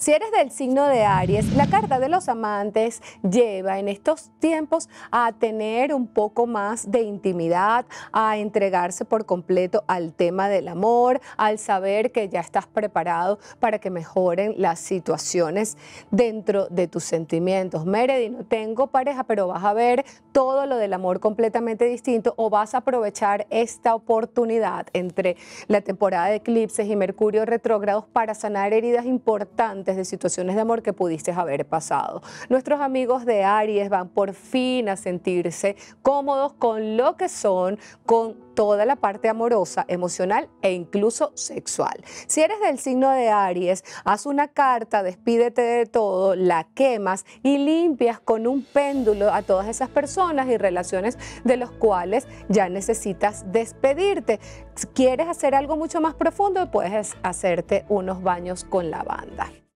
Si eres del signo de Aries, la carta de los amantes lleva en estos tiempos a tener un poco más de intimidad, a entregarse por completo al tema del amor, al saber que ya estás preparado para que mejoren las situaciones dentro de tus sentimientos. Meredith, no tengo pareja, pero vas a ver todo lo del amor completamente distinto o vas a aprovechar esta oportunidad entre la temporada de eclipses y Mercurio retrógrados para sanar heridas importantes de situaciones de amor que pudiste haber pasado. Nuestros amigos de Aries van por fin a sentirse cómodos con lo que son, con toda la parte amorosa, emocional e incluso sexual. Si eres del signo de Aries, haz una carta, despídete de todo, la quemas y limpias con un péndulo a todas esas personas y relaciones de los cuales ya necesitas despedirte. Si quieres hacer algo mucho más profundo, puedes hacerte unos baños con lavanda.